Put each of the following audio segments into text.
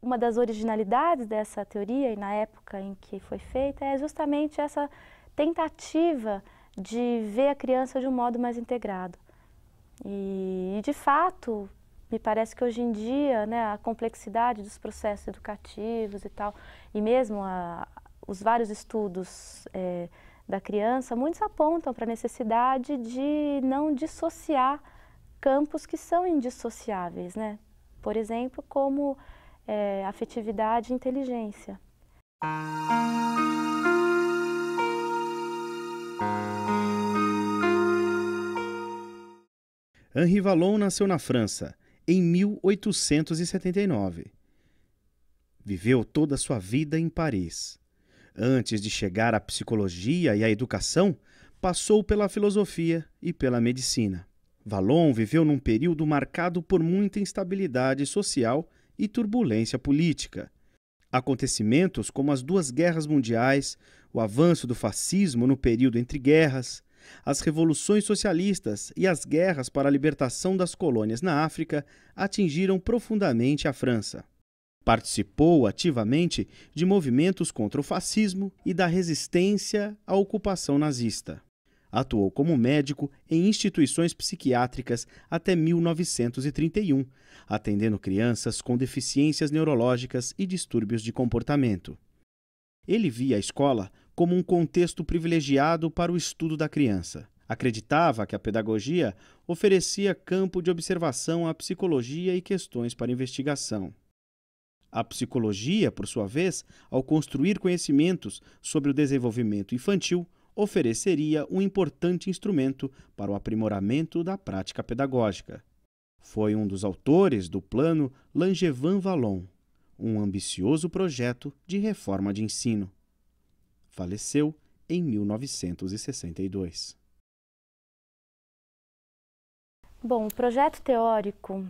uma das originalidades dessa teoria, e na época em que foi feita, é justamente essa tentativa de ver a criança de um modo mais integrado. E, de fato, me parece que hoje em dia né, a complexidade dos processos educativos e tal, e mesmo a, os vários estudos é, da criança, muitos apontam para a necessidade de não dissociar campos que são indissociáveis, né? Por exemplo, como é, afetividade e inteligência. Henri Vallon nasceu na França em 1879. Viveu toda a sua vida em Paris. Antes de chegar à psicologia e à educação, passou pela filosofia e pela medicina. Vallon viveu num período marcado por muita instabilidade social e turbulência política. Acontecimentos como as duas guerras mundiais, o avanço do fascismo no período entre guerras, as revoluções socialistas e as guerras para a libertação das colônias na África atingiram profundamente a França. Participou ativamente de movimentos contra o fascismo e da resistência à ocupação nazista. Atuou como médico em instituições psiquiátricas até 1931, atendendo crianças com deficiências neurológicas e distúrbios de comportamento. Ele via a escola como um contexto privilegiado para o estudo da criança. Acreditava que a pedagogia oferecia campo de observação à psicologia e questões para investigação. A psicologia, por sua vez, ao construir conhecimentos sobre o desenvolvimento infantil, ofereceria um importante instrumento para o aprimoramento da prática pedagógica. Foi um dos autores do plano Langevin Vallon, um ambicioso projeto de reforma de ensino. Faleceu em 1962. Bom, o projeto teórico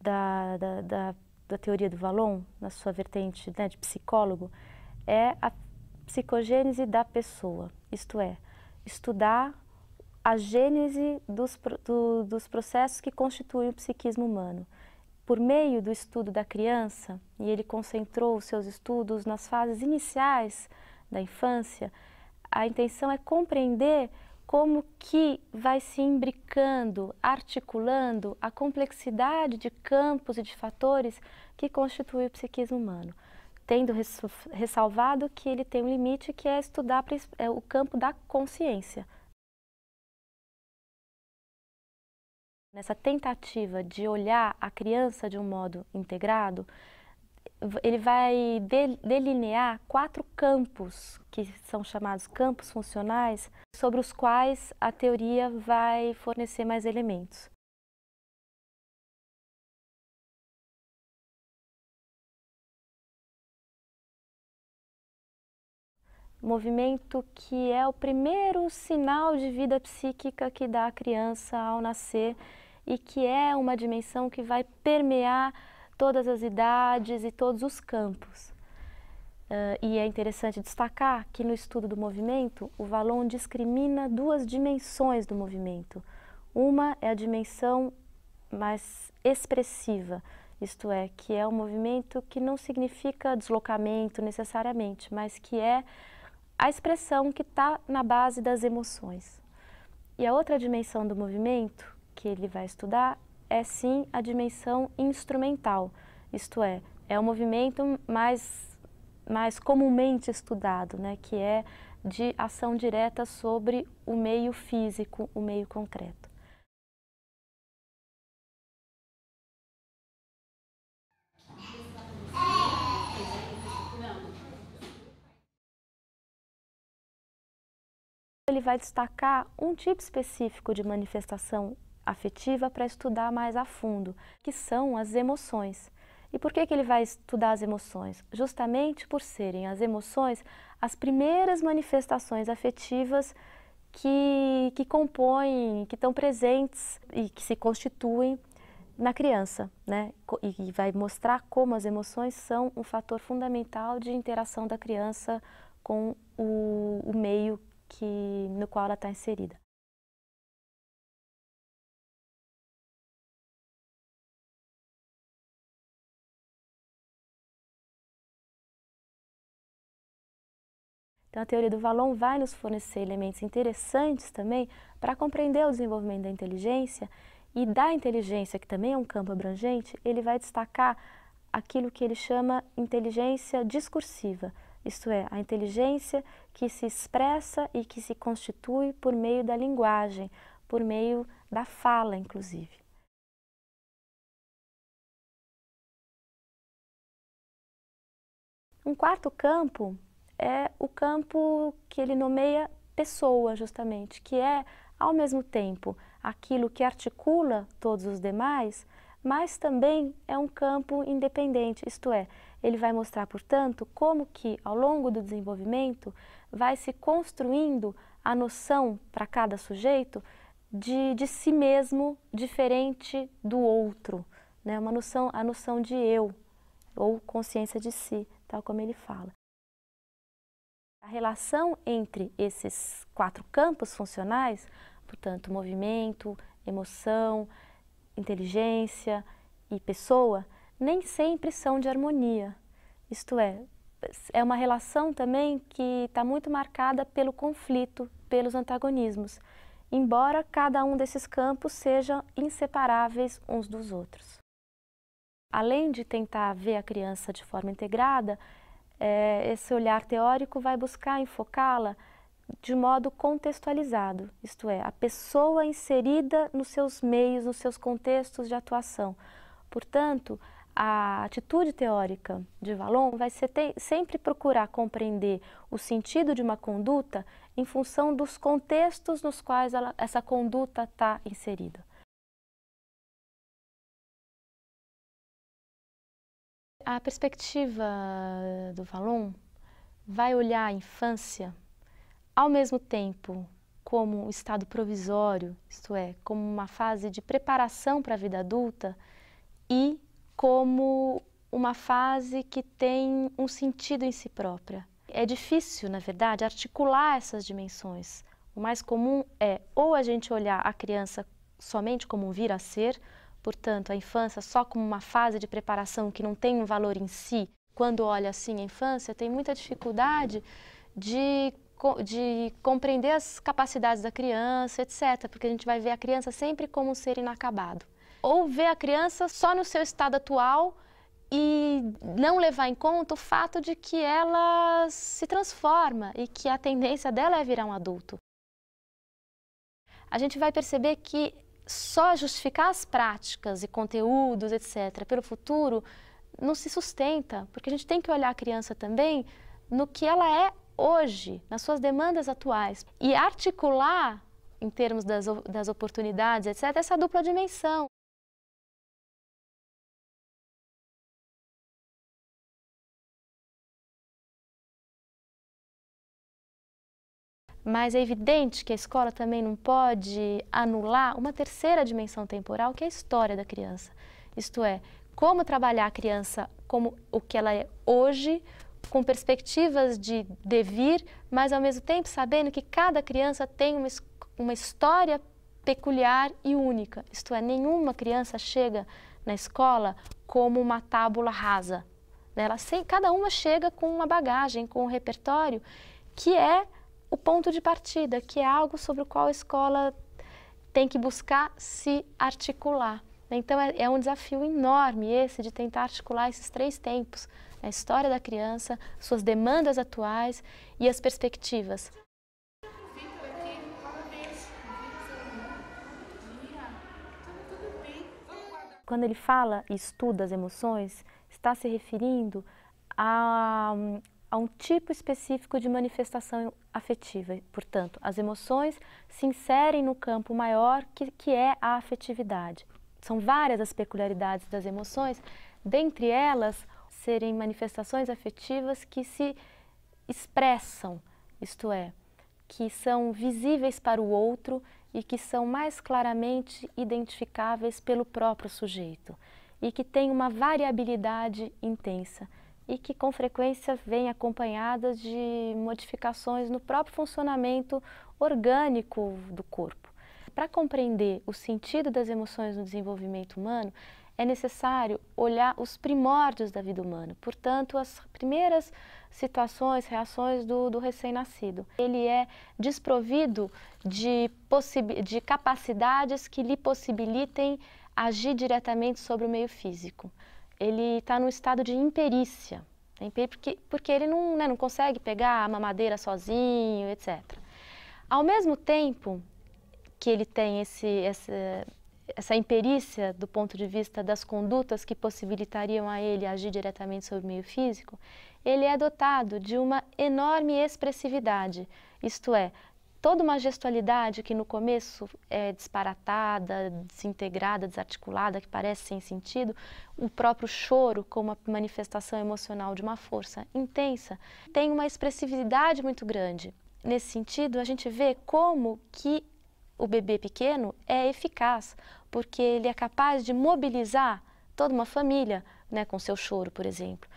da, da, da, da teoria do Vallon, na sua vertente né, de psicólogo, é a psicogênese da pessoa, isto é, estudar a gênese dos, do, dos processos que constituem o psiquismo humano. Por meio do estudo da criança, e ele concentrou os seus estudos nas fases iniciais da infância, a intenção é compreender como que vai se imbricando, articulando a complexidade de campos e de fatores que constitui o psiquismo humano tendo ressalvado que ele tem um limite que é estudar é o campo da consciência. Nessa tentativa de olhar a criança de um modo integrado, ele vai delinear quatro campos, que são chamados campos funcionais, sobre os quais a teoria vai fornecer mais elementos. movimento que é o primeiro sinal de vida psíquica que dá a criança ao nascer e que é uma dimensão que vai permear todas as idades e todos os campos. Uh, e é interessante destacar que no estudo do movimento, o valon discrimina duas dimensões do movimento. Uma é a dimensão mais expressiva, isto é, que é um movimento que não significa deslocamento necessariamente, mas que é a expressão que está na base das emoções. E a outra dimensão do movimento que ele vai estudar é sim a dimensão instrumental, isto é, é o movimento mais, mais comumente estudado, né, que é de ação direta sobre o meio físico, o meio concreto. vai destacar um tipo específico de manifestação afetiva para estudar mais a fundo, que são as emoções. E por que, que ele vai estudar as emoções? Justamente por serem as emoções as primeiras manifestações afetivas que, que compõem, que estão presentes e que se constituem na criança, né? E vai mostrar como as emoções são um fator fundamental de interação da criança com o, o meio que, no qual ela está inserida. Então, a teoria do Valon vai nos fornecer elementos interessantes também para compreender o desenvolvimento da inteligência e da inteligência, que também é um campo abrangente, ele vai destacar aquilo que ele chama inteligência discursiva, isto é, a inteligência que se expressa e que se constitui por meio da linguagem, por meio da fala, inclusive. Um quarto campo é o campo que ele nomeia pessoa, justamente, que é, ao mesmo tempo, aquilo que articula todos os demais, mas também é um campo independente, isto é, ele vai mostrar, portanto, como que ao longo do desenvolvimento vai se construindo a noção para cada sujeito de, de si mesmo diferente do outro, né? Uma noção, a noção de eu ou consciência de si, tal como ele fala. A relação entre esses quatro campos funcionais, portanto, movimento, emoção, inteligência e pessoa, nem sempre são de harmonia. Isto é, é uma relação também que está muito marcada pelo conflito, pelos antagonismos, embora cada um desses campos sejam inseparáveis uns dos outros. Além de tentar ver a criança de forma integrada, é, esse olhar teórico vai buscar enfocá-la de modo contextualizado, isto é, a pessoa inserida nos seus meios, nos seus contextos de atuação. Portanto, a atitude teórica de Valon vai ser sempre procurar compreender o sentido de uma conduta em função dos contextos nos quais ela, essa conduta está inserida. A perspectiva do Valon vai olhar a infância ao mesmo tempo como um estado provisório, isto é, como uma fase de preparação para a vida adulta e como uma fase que tem um sentido em si própria. É difícil, na verdade, articular essas dimensões. O mais comum é ou a gente olhar a criança somente como um vir a ser, portanto, a infância só como uma fase de preparação que não tem um valor em si. Quando olha assim a infância, tem muita dificuldade de de compreender as capacidades da criança, etc. Porque a gente vai ver a criança sempre como um ser inacabado ou ver a criança só no seu estado atual e não levar em conta o fato de que ela se transforma e que a tendência dela é virar um adulto. A gente vai perceber que só justificar as práticas e conteúdos, etc., pelo futuro, não se sustenta, porque a gente tem que olhar a criança também no que ela é hoje, nas suas demandas atuais, e articular, em termos das, das oportunidades, etc., essa dupla dimensão. Mas é evidente que a escola também não pode anular uma terceira dimensão temporal, que é a história da criança. Isto é, como trabalhar a criança como o que ela é hoje, com perspectivas de devir, mas ao mesmo tempo sabendo que cada criança tem uma, uma história peculiar e única. Isto é, nenhuma criança chega na escola como uma tábula rasa. Né? Ela, sem, cada uma chega com uma bagagem, com um repertório que é o ponto de partida, que é algo sobre o qual a escola tem que buscar se articular. Então, é, é um desafio enorme esse de tentar articular esses três tempos: a história da criança, suas demandas atuais e as perspectivas. Quando ele fala e estuda as emoções, está se referindo a a um tipo específico de manifestação afetiva. Portanto, as emoções se inserem no campo maior que, que é a afetividade. São várias as peculiaridades das emoções, dentre elas, serem manifestações afetivas que se expressam, isto é, que são visíveis para o outro e que são mais claramente identificáveis pelo próprio sujeito e que têm uma variabilidade intensa e que com frequência vem acompanhadas de modificações no próprio funcionamento orgânico do corpo. Para compreender o sentido das emoções no desenvolvimento humano, é necessário olhar os primórdios da vida humana, portanto, as primeiras situações, reações do, do recém-nascido. Ele é desprovido de, de capacidades que lhe possibilitem agir diretamente sobre o meio físico ele está num estado de imperícia, né, porque, porque ele não, né, não consegue pegar a mamadeira sozinho, etc. Ao mesmo tempo que ele tem esse, essa, essa imperícia do ponto de vista das condutas que possibilitariam a ele agir diretamente sobre o meio físico, ele é dotado de uma enorme expressividade, isto é, toda uma gestualidade que no começo é disparatada, desintegrada, desarticulada, que parece sem sentido, o próprio choro como a manifestação emocional de uma força intensa, tem uma expressividade muito grande. Nesse sentido, a gente vê como que o bebê pequeno é eficaz, porque ele é capaz de mobilizar toda uma família, né, com seu choro, por exemplo.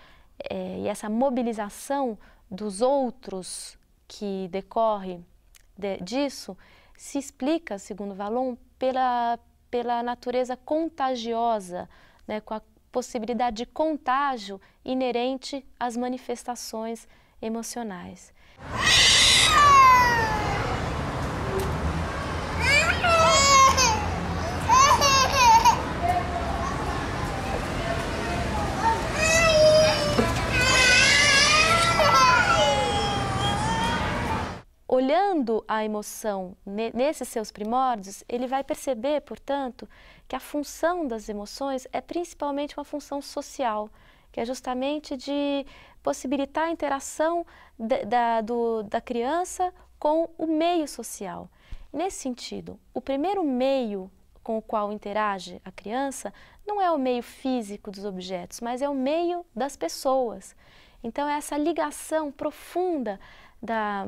É, e essa mobilização dos outros que decorre de, disso se explica, segundo Valon, pela, pela natureza contagiosa, né, com a possibilidade de contágio inerente às manifestações emocionais. olhando a emoção nesses seus primórdios, ele vai perceber, portanto, que a função das emoções é principalmente uma função social, que é justamente de possibilitar a interação da, da, do, da criança com o meio social. Nesse sentido, o primeiro meio com o qual interage a criança não é o meio físico dos objetos, mas é o meio das pessoas. Então, é essa ligação profunda da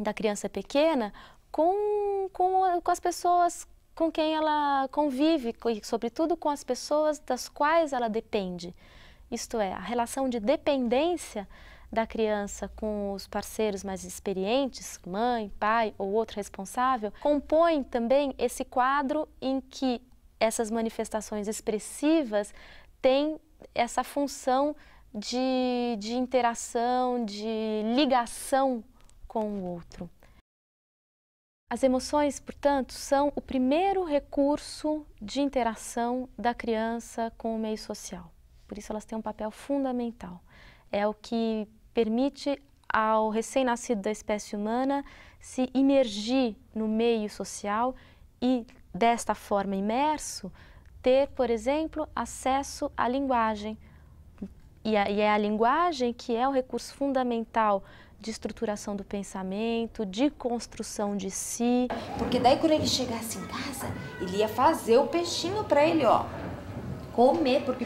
da criança pequena com, com, com as pessoas com quem ela convive e, sobretudo, com as pessoas das quais ela depende. Isto é, a relação de dependência da criança com os parceiros mais experientes, mãe, pai ou outro responsável, compõe também esse quadro em que essas manifestações expressivas têm essa função de, de interação, de ligação com o outro. As emoções, portanto, são o primeiro recurso de interação da criança com o meio social. Por isso, elas têm um papel fundamental. É o que permite ao recém-nascido da espécie humana se imergir no meio social e, desta forma imerso, ter, por exemplo, acesso à linguagem. E é a linguagem que é o recurso fundamental de estruturação do pensamento, de construção de si. Porque daí quando ele chegasse em casa, ele ia fazer o peixinho para ele, ó, comer, porque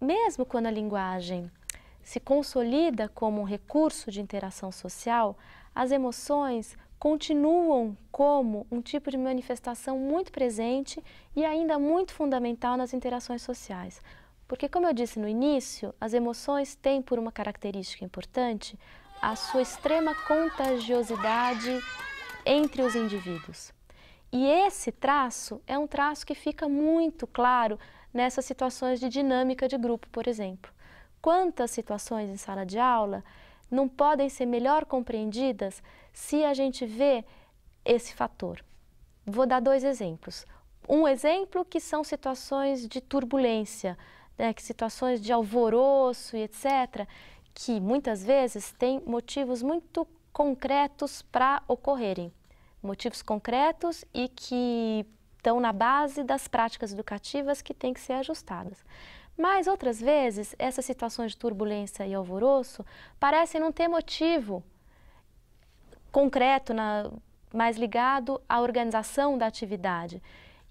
Mesmo quando a linguagem se consolida como um recurso de interação social, as emoções continuam como um tipo de manifestação muito presente e ainda muito fundamental nas interações sociais. Porque, como eu disse no início, as emoções têm por uma característica importante a sua extrema contagiosidade entre os indivíduos. E esse traço é um traço que fica muito claro nessas situações de dinâmica de grupo, por exemplo. Quantas situações em sala de aula não podem ser melhor compreendidas se a gente vê esse fator? Vou dar dois exemplos. Um exemplo que são situações de turbulência, né, que situações de alvoroço e etc., que muitas vezes têm motivos muito concretos para ocorrerem. Motivos concretos e que estão na base das práticas educativas que têm que ser ajustadas. Mas outras vezes, essas situações de turbulência e alvoroço parecem não ter motivo concreto, na, mais ligado à organização da atividade.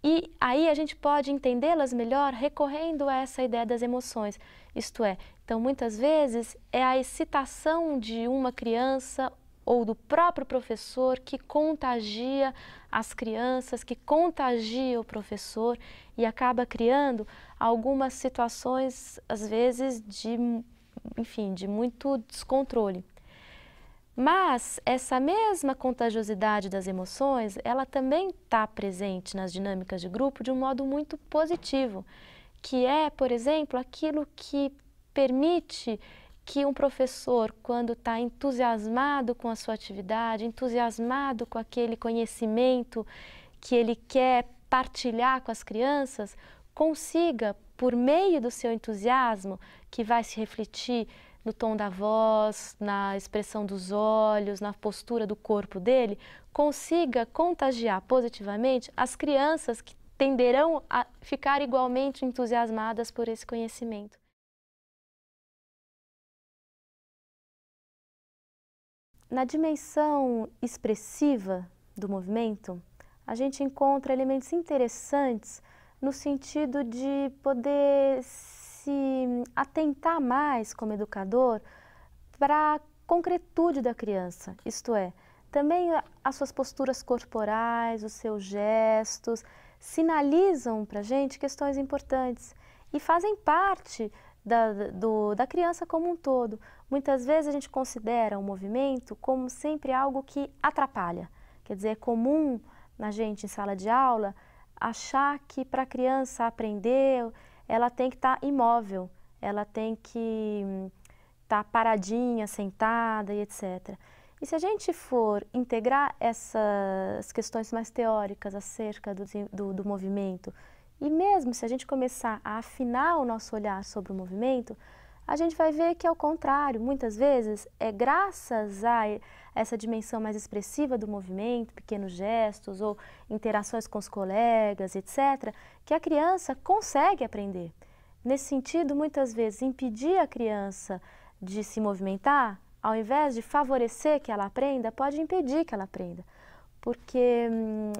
E aí a gente pode entendê-las melhor recorrendo a essa ideia das emoções. Isto é, então muitas vezes é a excitação de uma criança ou do próprio professor que contagia as crianças, que contagia o professor e acaba criando algumas situações às vezes de enfim, de muito descontrole. Mas essa mesma contagiosidade das emoções, ela também está presente nas dinâmicas de grupo de um modo muito positivo, que é, por exemplo, aquilo que permite que um professor, quando está entusiasmado com a sua atividade, entusiasmado com aquele conhecimento que ele quer partilhar com as crianças, consiga, por meio do seu entusiasmo, que vai se refletir no tom da voz, na expressão dos olhos, na postura do corpo dele, consiga contagiar positivamente as crianças que tenderão a ficar igualmente entusiasmadas por esse conhecimento. Na dimensão expressiva do movimento, a gente encontra elementos interessantes no sentido de poder se atentar mais como educador para a concretude da criança, isto é, também as suas posturas corporais, os seus gestos, sinalizam para a gente questões importantes e fazem parte da, do, da criança como um todo. Muitas vezes a gente considera o movimento como sempre algo que atrapalha. Quer dizer, é comum na gente em sala de aula achar que para a criança aprender ela tem que estar tá imóvel, ela tem que estar hum, tá paradinha, sentada e etc. E se a gente for integrar essas questões mais teóricas acerca do, do, do movimento, e mesmo se a gente começar a afinar o nosso olhar sobre o movimento, a gente vai ver que, ao contrário, muitas vezes é graças a essa dimensão mais expressiva do movimento, pequenos gestos ou interações com os colegas, etc., que a criança consegue aprender. Nesse sentido, muitas vezes, impedir a criança de se movimentar, ao invés de favorecer que ela aprenda, pode impedir que ela aprenda. Porque hum,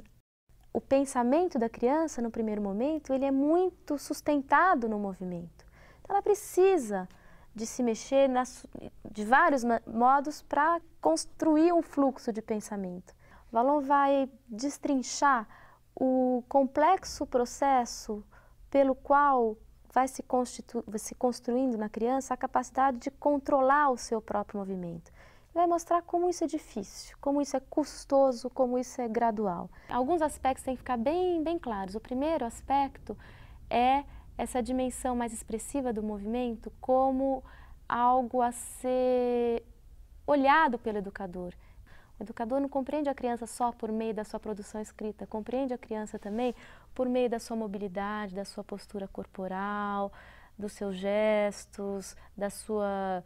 o pensamento da criança, no primeiro momento, ele é muito sustentado no movimento. Então, ela precisa de se mexer nas, de vários modos para construir um fluxo de pensamento. Valon vai destrinchar o complexo processo pelo qual vai se, vai se, construindo na criança a capacidade de controlar o seu próprio movimento. Vai mostrar como isso é difícil, como isso é custoso, como isso é gradual. Alguns aspectos têm que ficar bem, bem claros. O primeiro aspecto é essa dimensão mais expressiva do movimento como algo a ser olhado pelo educador. O educador não compreende a criança só por meio da sua produção escrita, compreende a criança também por meio da sua mobilidade, da sua postura corporal, dos seus gestos, da sua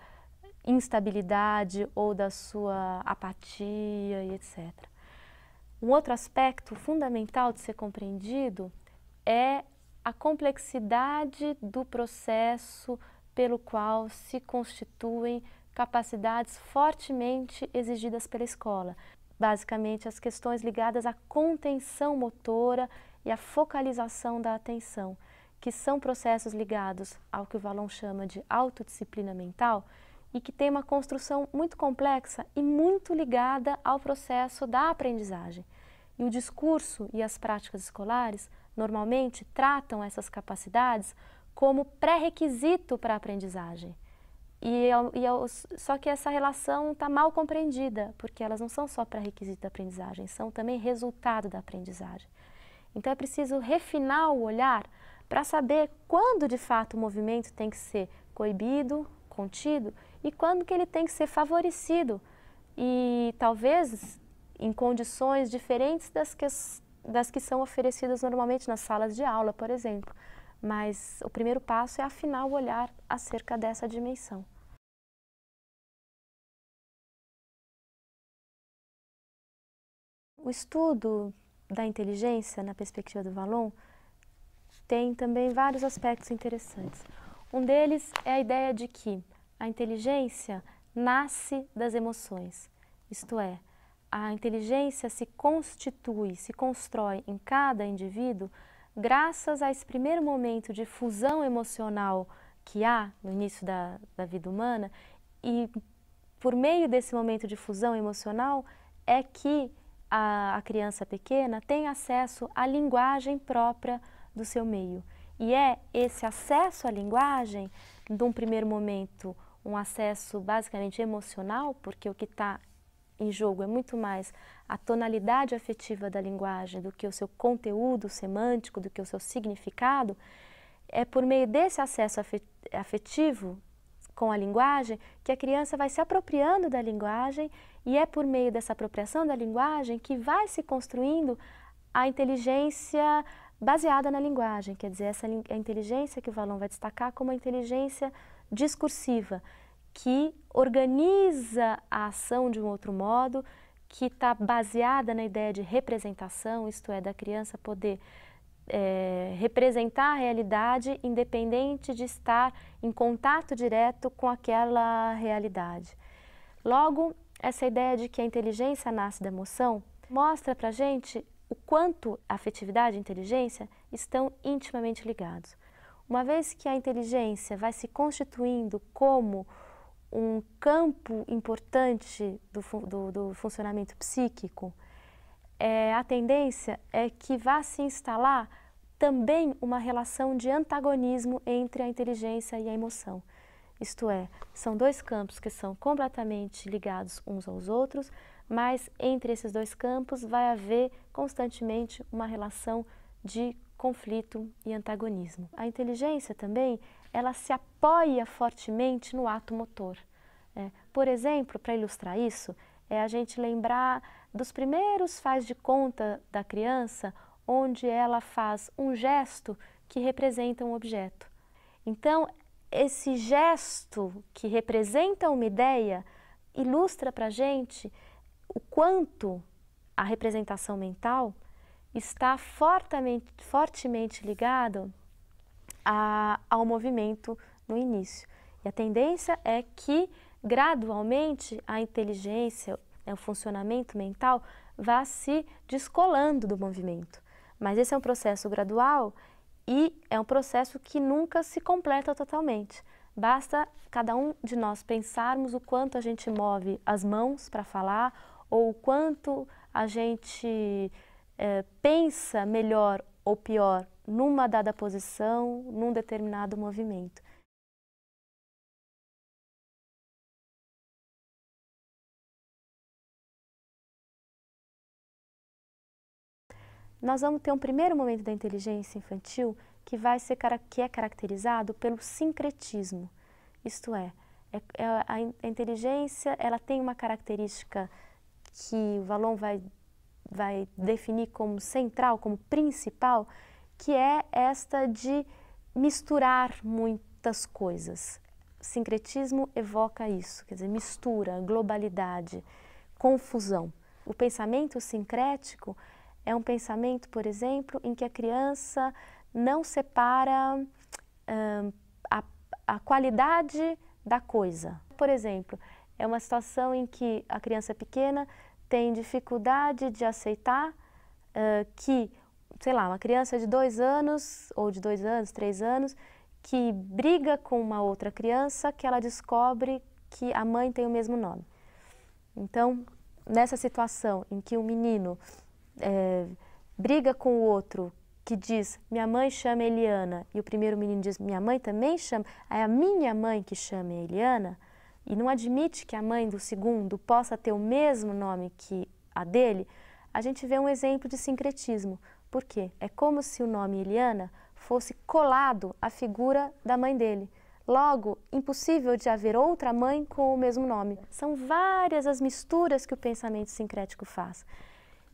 instabilidade ou da sua apatia e etc. Um outro aspecto fundamental de ser compreendido é a complexidade do processo pelo qual se constituem capacidades fortemente exigidas pela escola. Basicamente, as questões ligadas à contenção motora e à focalização da atenção, que são processos ligados ao que o Valon chama de autodisciplina mental e que tem uma construção muito complexa e muito ligada ao processo da aprendizagem. E o discurso e as práticas escolares normalmente tratam essas capacidades como pré-requisito para a aprendizagem. E, e, só que essa relação está mal compreendida, porque elas não são só pré-requisito da aprendizagem, são também resultado da aprendizagem. Então é preciso refinar o olhar para saber quando de fato o movimento tem que ser coibido, contido e quando que ele tem que ser favorecido e talvez em condições diferentes das que das que são oferecidas normalmente nas salas de aula, por exemplo. Mas o primeiro passo é afinar o olhar acerca dessa dimensão. O estudo da inteligência na perspectiva do Valon tem também vários aspectos interessantes. Um deles é a ideia de que a inteligência nasce das emoções, isto é, a inteligência se constitui, se constrói em cada indivíduo graças a esse primeiro momento de fusão emocional que há no início da, da vida humana e por meio desse momento de fusão emocional é que a, a criança pequena tem acesso à linguagem própria do seu meio. E é esse acesso à linguagem, num primeiro momento, um acesso basicamente emocional, porque o que está em jogo é muito mais a tonalidade afetiva da linguagem do que o seu conteúdo semântico, do que o seu significado, é por meio desse acesso afetivo com a linguagem que a criança vai se apropriando da linguagem e é por meio dessa apropriação da linguagem que vai se construindo a inteligência baseada na linguagem, quer dizer, essa a inteligência que o Valon vai destacar como a inteligência discursiva, que organiza a ação de um outro modo, que está baseada na ideia de representação, isto é, da criança poder é, representar a realidade independente de estar em contato direto com aquela realidade. Logo, essa ideia de que a inteligência nasce da emoção mostra para gente o quanto afetividade e inteligência estão intimamente ligados. Uma vez que a inteligência vai se constituindo como um campo importante do, do, do funcionamento psíquico, é, a tendência é que vá se instalar também uma relação de antagonismo entre a inteligência e a emoção. Isto é, são dois campos que são completamente ligados uns aos outros, mas entre esses dois campos vai haver constantemente uma relação de conflito e antagonismo. A inteligência também ela se apoia fortemente no ato motor. É, por exemplo, para ilustrar isso, é a gente lembrar dos primeiros faz de conta da criança, onde ela faz um gesto que representa um objeto. Então, esse gesto que representa uma ideia ilustra para a gente o quanto a representação mental está fortemente, fortemente ligado a, ao movimento no início. E a tendência é que, gradualmente, a inteligência, né, o funcionamento mental, vá se descolando do movimento. Mas esse é um processo gradual e é um processo que nunca se completa totalmente. Basta cada um de nós pensarmos o quanto a gente move as mãos para falar ou o quanto a gente é, pensa melhor ou pior numa dada posição, num determinado movimento. Nós vamos ter um primeiro momento da inteligência infantil que vai ser que é caracterizado pelo sincretismo. Isto é, é, é a, a inteligência ela tem uma característica que o Valon vai vai definir como central, como principal, que é esta de misturar muitas coisas. Sincretismo evoca isso, quer dizer, mistura, globalidade, confusão. O pensamento sincrético é um pensamento, por exemplo, em que a criança não separa hum, a, a qualidade da coisa. Por exemplo, é uma situação em que a criança pequena tem dificuldade de aceitar uh, que sei lá, uma criança de dois anos, ou de dois anos, três anos, que briga com uma outra criança que ela descobre que a mãe tem o mesmo nome. Então, nessa situação em que um menino é, briga com o outro que diz minha mãe chama Eliana e o primeiro menino diz minha mãe também chama, é a minha mãe que chama Eliana e não admite que a mãe do segundo possa ter o mesmo nome que a dele, a gente vê um exemplo de sincretismo, por quê? É como se o nome Eliana fosse colado à figura da mãe dele. Logo, impossível de haver outra mãe com o mesmo nome. São várias as misturas que o pensamento sincrético faz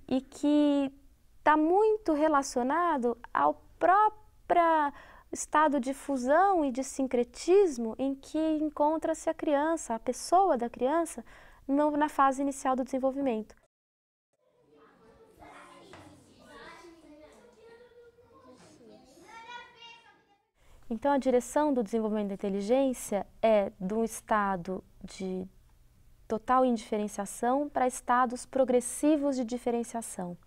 e que está muito relacionado ao próprio estado de fusão e de sincretismo em que encontra-se a criança, a pessoa da criança, no, na fase inicial do desenvolvimento. Então, a direção do desenvolvimento da inteligência é de um estado de total indiferenciação para estados progressivos de diferenciação.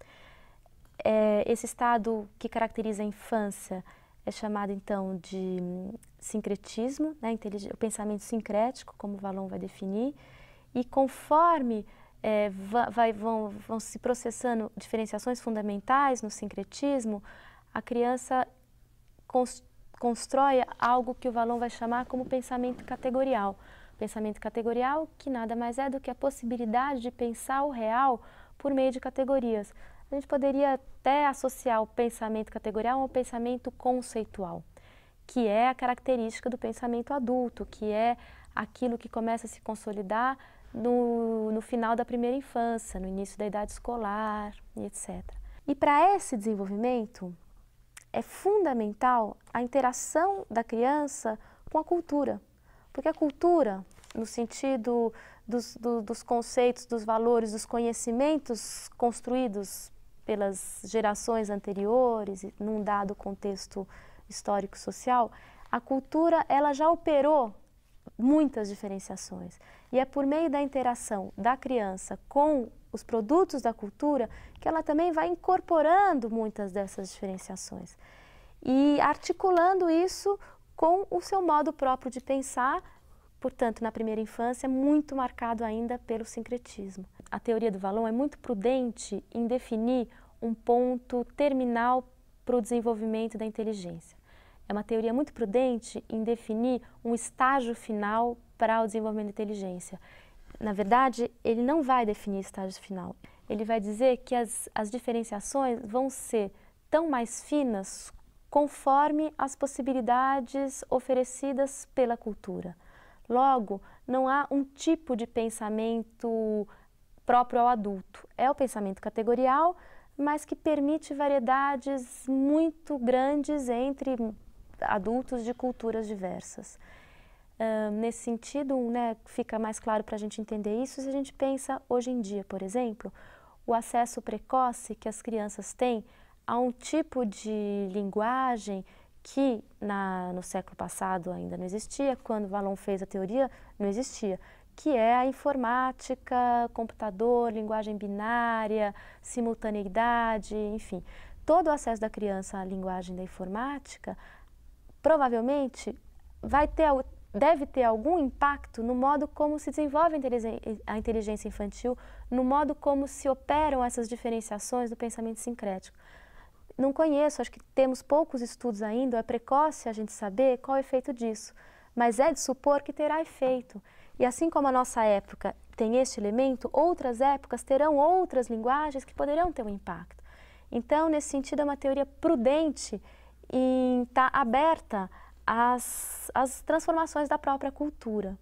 É, esse estado que caracteriza a infância é chamado então de hum, sincretismo, né, o pensamento sincrético, como Valon vai definir, e conforme é, vai, vão, vão se processando diferenciações fundamentais no sincretismo, a criança constrói algo que o Valon vai chamar como pensamento categorial. Pensamento categorial que nada mais é do que a possibilidade de pensar o real por meio de categorias. A gente poderia até associar o pensamento categorial ao pensamento conceitual, que é a característica do pensamento adulto, que é aquilo que começa a se consolidar no, no final da primeira infância, no início da idade escolar, etc. E para esse desenvolvimento, é fundamental a interação da criança com a cultura. Porque a cultura, no sentido dos, do, dos conceitos, dos valores, dos conhecimentos construídos pelas gerações anteriores, num dado contexto histórico-social, a cultura ela já operou muitas diferenciações. E é por meio da interação da criança com os produtos da cultura, que ela também vai incorporando muitas dessas diferenciações e articulando isso com o seu modo próprio de pensar, portanto, na primeira infância, muito marcado ainda pelo sincretismo. A teoria do valão é muito prudente em definir um ponto terminal para o desenvolvimento da inteligência. É uma teoria muito prudente em definir um estágio final para o desenvolvimento da inteligência na verdade, ele não vai definir estágio final. Ele vai dizer que as, as diferenciações vão ser tão mais finas conforme as possibilidades oferecidas pela cultura. Logo, não há um tipo de pensamento próprio ao adulto. É o pensamento categorial, mas que permite variedades muito grandes entre adultos de culturas diversas nesse sentido, né, fica mais claro para a gente entender isso se a gente pensa hoje em dia, por exemplo, o acesso precoce que as crianças têm a um tipo de linguagem que na, no século passado ainda não existia, quando Valon fez a teoria, não existia, que é a informática, computador, linguagem binária, simultaneidade, enfim. Todo o acesso da criança à linguagem da informática provavelmente vai ter deve ter algum impacto no modo como se desenvolve a inteligência infantil, no modo como se operam essas diferenciações do pensamento sincrético. Não conheço, acho que temos poucos estudos ainda, é precoce a gente saber qual é o efeito disso, mas é de supor que terá efeito. E assim como a nossa época tem este elemento, outras épocas terão outras linguagens que poderão ter um impacto. Então, nesse sentido, é uma teoria prudente e está aberta as, as transformações da própria cultura.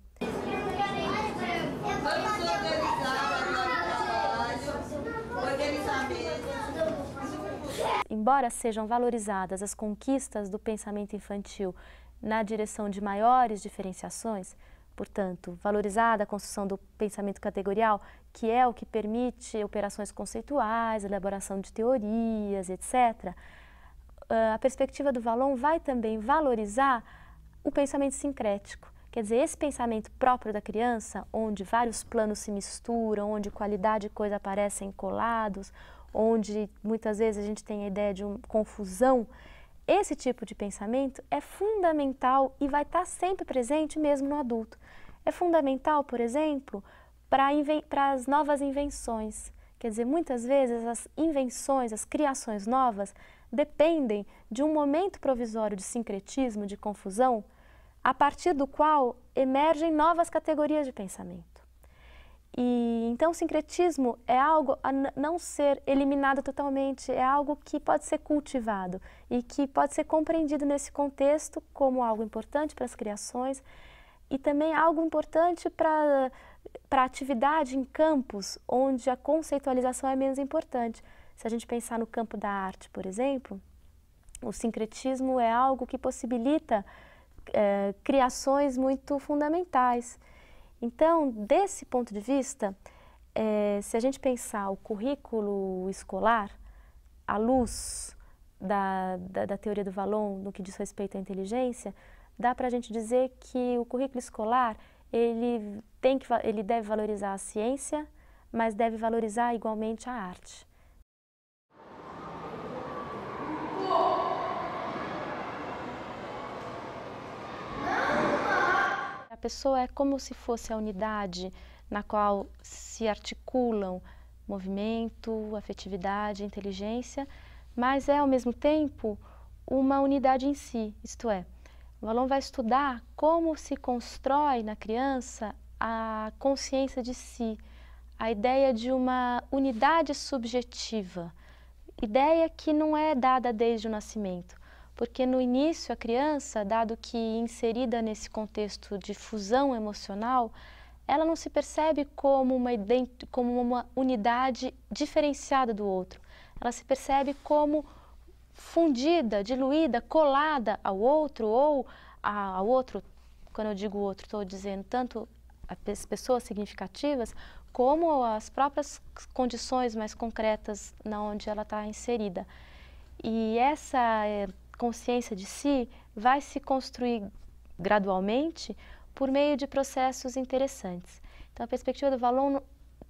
Embora sejam valorizadas as conquistas do pensamento infantil na direção de maiores diferenciações, portanto, valorizada a construção do pensamento categorial, que é o que permite operações conceituais, elaboração de teorias, etc., ah, a perspectiva do Valon vai também valorizar o pensamento sincrético. Quer dizer, esse pensamento próprio da criança, onde vários planos se misturam, onde qualidade e coisa aparecem colados, onde muitas vezes a gente tem a ideia de uma confusão, esse tipo de pensamento é fundamental e vai estar tá sempre presente mesmo no adulto. É fundamental, por exemplo, para as novas invenções. Quer dizer, muitas vezes as invenções, as criações novas, dependem de um momento provisório de sincretismo, de confusão, a partir do qual emergem novas categorias de pensamento. E então o sincretismo é algo a não ser eliminado totalmente, é algo que pode ser cultivado e que pode ser compreendido nesse contexto como algo importante para as criações e também algo importante para para atividade em campos onde a conceitualização é menos importante. Se a gente pensar no campo da arte, por exemplo, o sincretismo é algo que possibilita é, criações muito fundamentais. Então, desse ponto de vista, é, se a gente pensar o currículo escolar, à luz da, da, da teoria do Valon no que diz respeito à inteligência, dá para a gente dizer que o currículo escolar ele, tem que, ele deve valorizar a ciência, mas deve valorizar igualmente a arte. pessoa é como se fosse a unidade na qual se articulam movimento, afetividade, inteligência, mas é ao mesmo tempo uma unidade em si, isto é, o aluno vai estudar como se constrói na criança a consciência de si, a ideia de uma unidade subjetiva, ideia que não é dada desde o nascimento, porque no início a criança, dado que inserida nesse contexto de fusão emocional, ela não se percebe como uma, como uma unidade diferenciada do outro. Ela se percebe como fundida, diluída, colada ao outro ou a, ao outro. Quando eu digo outro, estou dizendo tanto as pessoas significativas como as próprias condições mais concretas na onde ela está inserida. E essa eh, consciência de si vai se construir gradualmente por meio de processos interessantes. Então, a perspectiva do Valon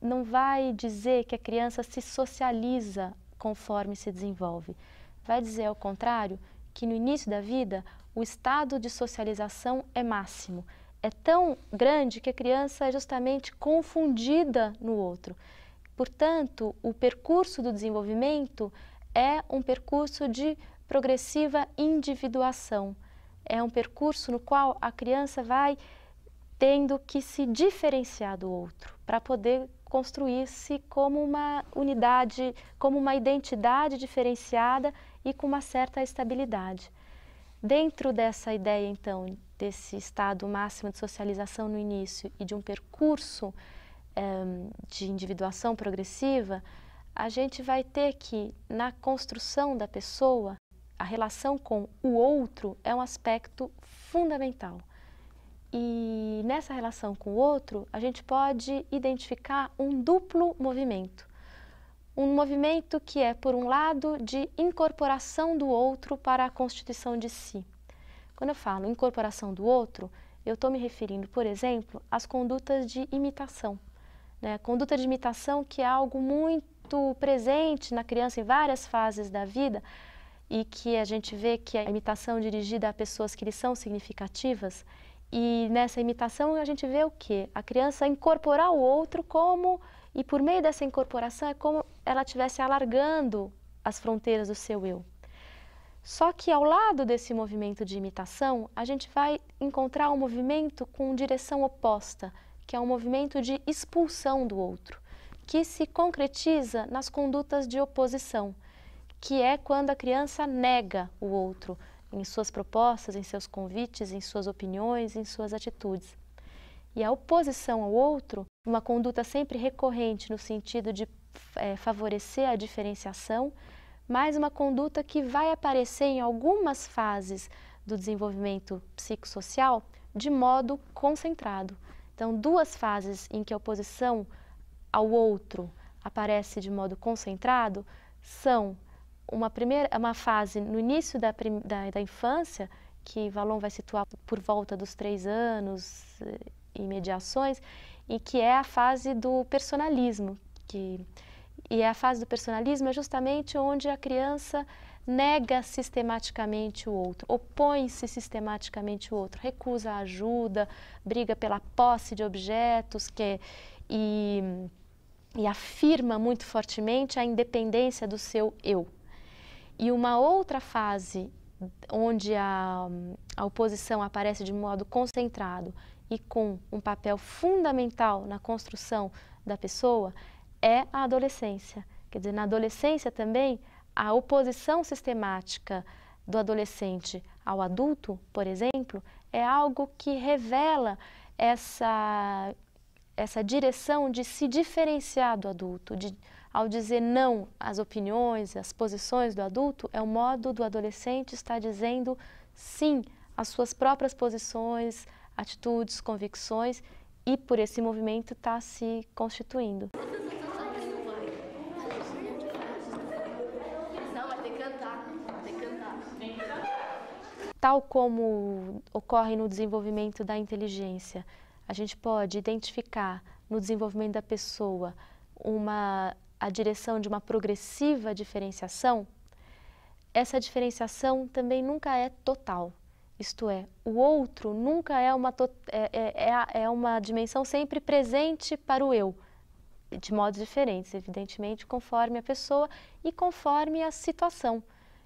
não vai dizer que a criança se socializa conforme se desenvolve. Vai dizer, ao contrário, que no início da vida o estado de socialização é máximo. É tão grande que a criança é justamente confundida no outro. Portanto, o percurso do desenvolvimento é um percurso de progressiva individuação. É um percurso no qual a criança vai tendo que se diferenciar do outro para poder construir-se como uma unidade, como uma identidade diferenciada e com uma certa estabilidade. Dentro dessa ideia, então, desse estado máximo de socialização no início e de um percurso um, eh, de individuação progressiva, a gente vai ter que, na construção da pessoa, a relação com o outro é um aspecto fundamental. E nessa relação com o outro, a gente pode identificar um duplo movimento. Um movimento que é, por um lado, de incorporação do outro para a constituição de si. Quando eu falo incorporação do outro, eu estou me referindo, por exemplo, às condutas de imitação. Né? Conduta de imitação que é algo muito presente na criança em várias fases da vida, e que a gente vê que a imitação dirigida a pessoas que lhe são significativas e nessa imitação a gente vê o que a criança incorporar o outro como e por meio dessa incorporação é como ela estivesse alargando as fronteiras do seu eu. Só que ao lado desse movimento de imitação, a gente vai encontrar um movimento com direção oposta, que é um movimento de expulsão do outro, que se concretiza nas condutas de oposição, que é quando a criança nega o outro em suas propostas, em seus convites, em suas opiniões, em suas atitudes. E a oposição ao outro, uma conduta sempre recorrente no sentido de é, favorecer a diferenciação, mas uma conduta que vai aparecer em algumas fases do desenvolvimento psicossocial de modo concentrado. Então, duas fases em que a oposição ao outro aparece de modo concentrado são uma primeira uma fase no início da, da, da infância que Valon vai situar por volta dos três anos eh, e mediações e que é a fase do personalismo que e a fase do personalismo é justamente onde a criança nega sistematicamente o outro, opõe-se sistematicamente o outro, recusa a ajuda, briga pela posse de objetos que, e, e afirma muito fortemente a independência do seu eu, e uma outra fase onde a, a oposição aparece de modo concentrado e com um papel fundamental na construção da pessoa é a adolescência. Quer dizer, na adolescência também, a oposição sistemática do adolescente ao adulto, por exemplo, é algo que revela essa, essa direção de se diferenciar do adulto, de ao dizer não às opiniões, às posições do adulto, é o modo do adolescente estar dizendo sim às suas próprias posições, atitudes, convicções e por esse movimento está se constituindo. Tal como ocorre no desenvolvimento da inteligência, a gente pode identificar no desenvolvimento da pessoa uma a direção de uma progressiva diferenciação, essa diferenciação também nunca é total. Isto é, o outro nunca é uma, é, é, é, é uma dimensão sempre presente para o eu, de modos diferentes, evidentemente, conforme a pessoa e conforme a situação.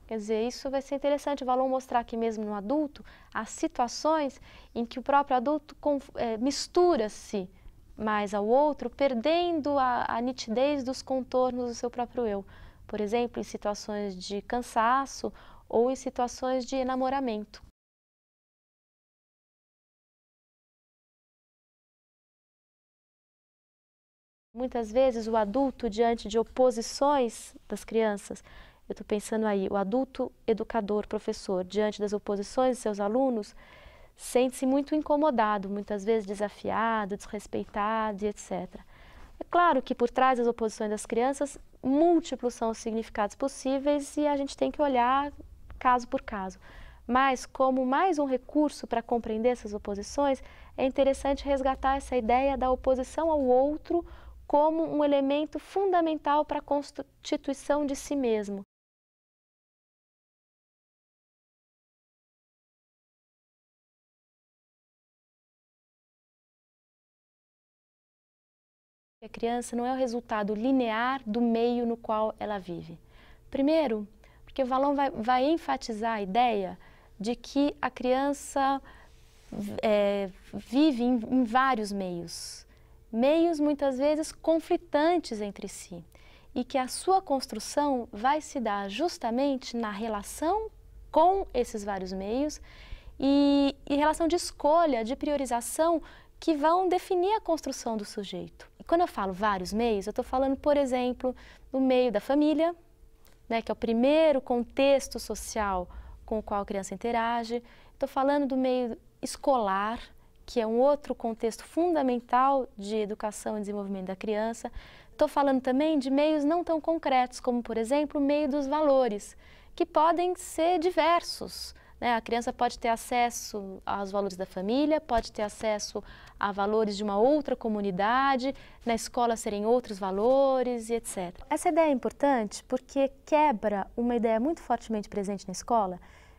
Quer dizer, isso vai ser interessante, o Valon mostrar que mesmo no adulto, há situações em que o próprio adulto é, mistura-se mais ao outro, perdendo a, a nitidez dos contornos do seu próprio eu. Por exemplo, em situações de cansaço ou em situações de enamoramento. Muitas vezes o adulto, diante de oposições das crianças, eu estou pensando aí, o adulto educador, professor, diante das oposições de seus alunos, sente-se muito incomodado, muitas vezes desafiado, desrespeitado e etc. É claro que por trás das oposições das crianças, múltiplos são os significados possíveis e a gente tem que olhar caso por caso. Mas, como mais um recurso para compreender essas oposições, é interessante resgatar essa ideia da oposição ao outro como um elemento fundamental para a constituição de si mesmo. A criança não é o resultado linear do meio no qual ela vive. Primeiro, porque o Valon vai, vai enfatizar a ideia de que a criança é, vive em, em vários meios, meios muitas vezes conflitantes entre si, e que a sua construção vai se dar justamente na relação com esses vários meios e em relação de escolha, de priorização, que vão definir a construção do sujeito quando eu falo vários meios, eu estou falando, por exemplo, no meio da família, né, que é o primeiro contexto social com o qual a criança interage. Estou falando do meio escolar, que é um outro contexto fundamental de educação e desenvolvimento da criança. Estou falando também de meios não tão concretos, como, por exemplo, o meio dos valores, que podem ser diversos. Né? A criança pode ter acesso aos valores da família, pode ter acesso a valores de uma outra comunidade, na escola serem outros valores e etc. Essa ideia é importante porque quebra uma ideia muito fortemente presente na escola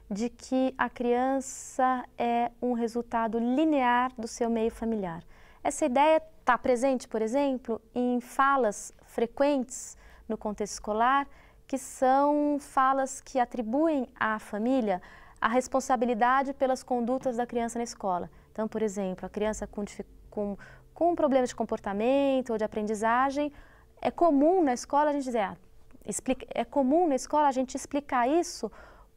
de que a criança é um resultado linear do seu meio familiar. Essa ideia está presente, por exemplo, em falas frequentes no contexto escolar, que são falas que atribuem à família a responsabilidade pelas condutas da criança na escola. Então, por exemplo, a criança com, com, com problemas de comportamento ou de aprendizagem, é comum na escola a gente dizer, ah, explica, é comum na escola a gente explicar isso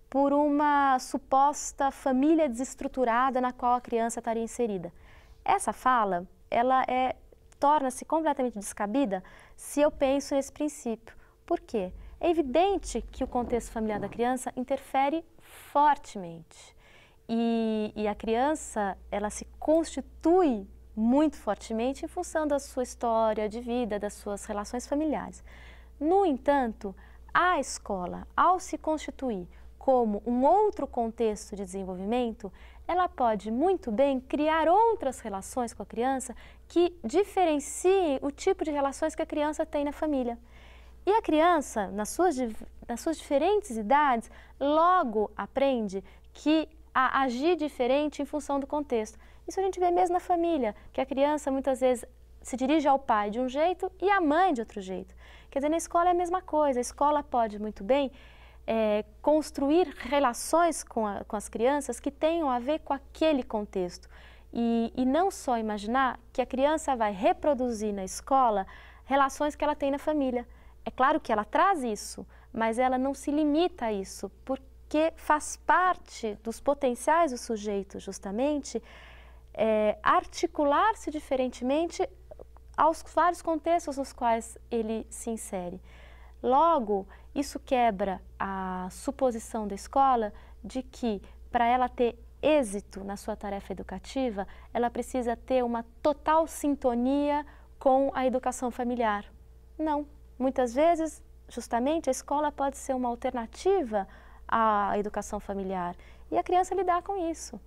por uma suposta família desestruturada na qual a criança estaria inserida. Essa fala, ela é torna-se completamente descabida se eu penso nesse princípio. Por quê? É evidente que o contexto familiar da criança interfere fortemente. E, e, a criança, ela se constitui muito fortemente em função da sua história de vida, das suas relações familiares. No entanto, a escola, ao se constituir como um outro contexto de desenvolvimento, ela pode muito bem criar outras relações com a criança que diferenciem o tipo de relações que a criança tem na família. E a criança, nas suas, nas suas diferentes idades, logo aprende que a agir diferente em função do contexto. Isso a gente vê mesmo na família, que a criança muitas vezes se dirige ao pai de um jeito e à mãe de outro jeito. Quer dizer, na escola é a mesma coisa, a escola pode muito bem é, construir relações com, a, com, as crianças que tenham a ver com aquele contexto. E, e, não só imaginar que a criança vai reproduzir na escola relações que ela tem na família. É claro que ela traz isso, mas ela não se limita a isso, porque faz parte dos potenciais do sujeito, justamente, é, articular-se diferentemente aos vários contextos nos quais ele se insere. Logo, isso quebra a suposição da escola de que, para ela ter êxito na sua tarefa educativa, ela precisa ter uma total sintonia com a educação familiar. Não, Muitas vezes, justamente, a escola pode ser uma alternativa à educação familiar e a criança lidar com isso.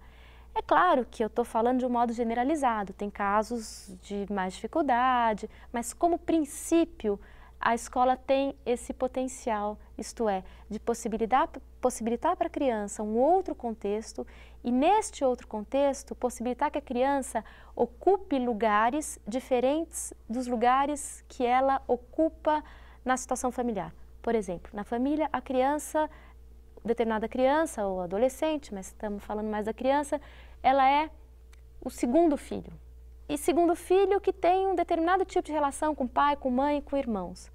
É claro que eu estou falando de um modo generalizado, tem casos de mais dificuldade, mas como princípio, a escola tem esse potencial, isto é, de possibilitar, possibilitar para a criança um outro contexto e neste outro contexto, possibilitar que a criança ocupe lugares diferentes dos lugares que ela ocupa na situação familiar. Por exemplo, na família, a criança, determinada criança ou adolescente, mas estamos falando mais da criança, ela é o segundo filho. E segundo filho que tem um determinado tipo de relação com pai, com mãe, com irmãos.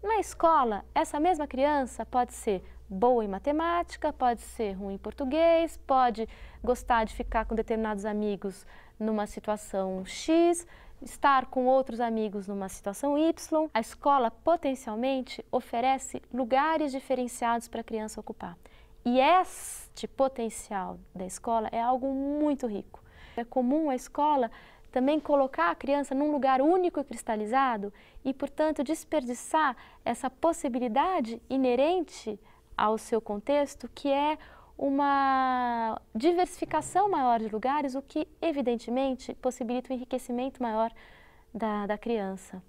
Na escola, essa mesma criança pode ser boa em matemática, pode ser ruim em português, pode gostar de ficar com determinados amigos numa situação X, estar com outros amigos numa situação Y. A escola potencialmente oferece lugares diferenciados para a criança ocupar. E este potencial da escola é algo muito rico. É comum a escola também colocar a criança num lugar único e cristalizado e, portanto, desperdiçar essa possibilidade inerente ao seu contexto, que é uma diversificação maior de lugares, o que evidentemente possibilita o um enriquecimento maior da, da criança.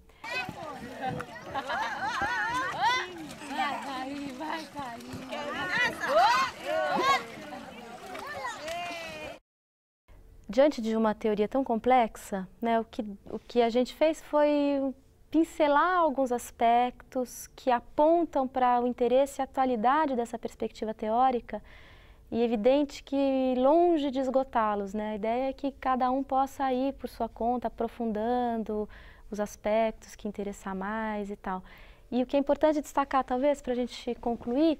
Diante de uma teoria tão complexa, né, o, que, o que a gente fez foi pincelar alguns aspectos que apontam para o interesse e atualidade dessa perspectiva teórica e evidente que longe de esgotá-los, né? A ideia é que cada um possa ir por sua conta aprofundando os aspectos que interessar mais e tal. E o que é importante destacar, talvez, para a gente concluir,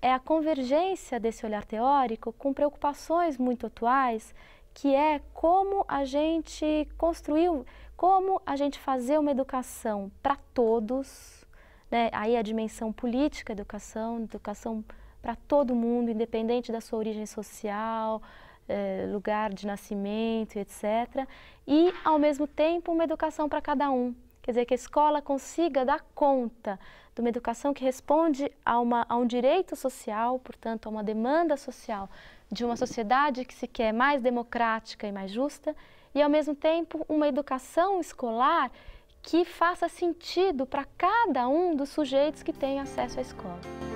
é a convergência desse olhar teórico com preocupações muito atuais, que é como a gente construiu como a gente fazer uma educação para todos, né? aí a dimensão política, educação, educação para todo mundo, independente da sua origem social, eh, lugar de nascimento, etc. E, ao mesmo tempo, uma educação para cada um. Quer dizer, que a escola consiga dar conta de uma educação que responde a, uma, a um direito social, portanto, a uma demanda social de uma sociedade que se quer mais democrática e mais justa, e, ao mesmo tempo, uma educação escolar que faça sentido para cada um dos sujeitos que tem acesso à escola.